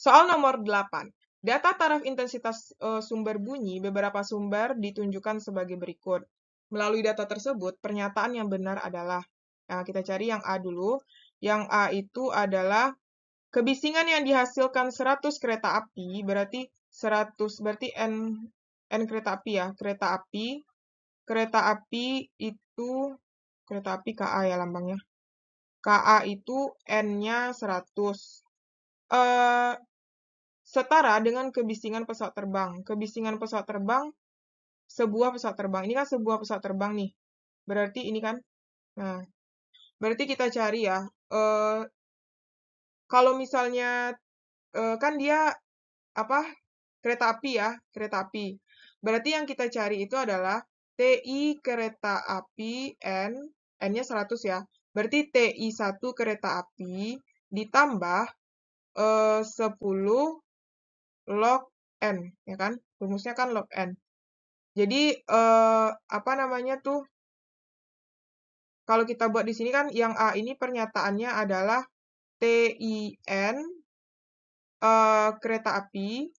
Soal nomor 8. Data taraf intensitas uh, sumber bunyi beberapa sumber ditunjukkan sebagai berikut. Melalui data tersebut, pernyataan yang benar adalah nah, kita cari yang A dulu. Yang A itu adalah kebisingan yang dihasilkan 100 kereta api berarti 100 berarti n n kereta api ya, kereta api kereta api itu kereta api KA ya lambangnya. KA itu n-nya 100. Uh, eh, setara dengan kebisingan pesawat terbang. Kebisingan pesawat terbang, sebuah pesawat terbang. Ini kan sebuah pesawat terbang nih. Berarti ini kan, nah, berarti kita cari ya. Uh, kalau misalnya, uh, kan dia, apa, kereta api ya, kereta api. Berarti yang kita cari itu adalah TI kereta api N, N-nya 100 ya. Berarti TI 1 kereta api ditambah eh, uh, 10 log n ya kan rumusnya kan log n jadi eh, apa namanya tuh kalau kita buat di sini kan yang a ini pernyataannya adalah tin eh, kereta api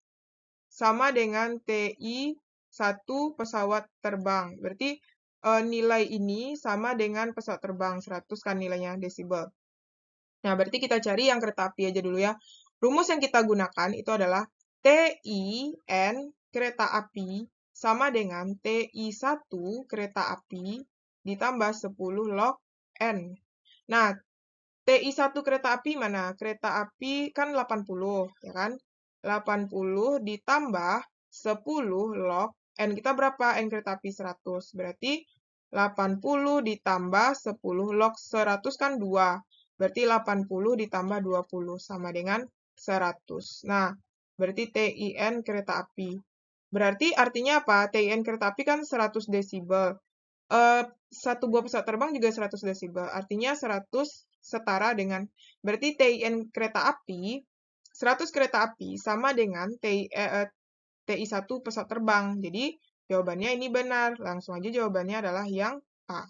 sama dengan ti satu pesawat terbang berarti eh, nilai ini sama dengan pesawat terbang 100 kan nilainya desibel nah berarti kita cari yang kereta api aja dulu ya rumus yang kita gunakan itu adalah TIN kereta api sama dengan TI1 kereta api ditambah 10 log N. Nah, TI1 kereta api mana? Kereta api kan 80, ya kan? 80 ditambah 10 log N kita berapa? N kereta api 100. Berarti 80 ditambah 10 log 100 kan 2. Berarti 80 ditambah 20 sama dengan 100. Nah, Berarti TIN kereta api. Berarti artinya apa? TIN kereta api kan 100 desibel. Uh, satu buah pesawat terbang juga 100 desibel. Artinya 100 setara dengan berarti TIN kereta api 100 kereta api sama dengan TI, eh, eh TI1 pesawat terbang. Jadi jawabannya ini benar. Langsung aja jawabannya adalah yang A.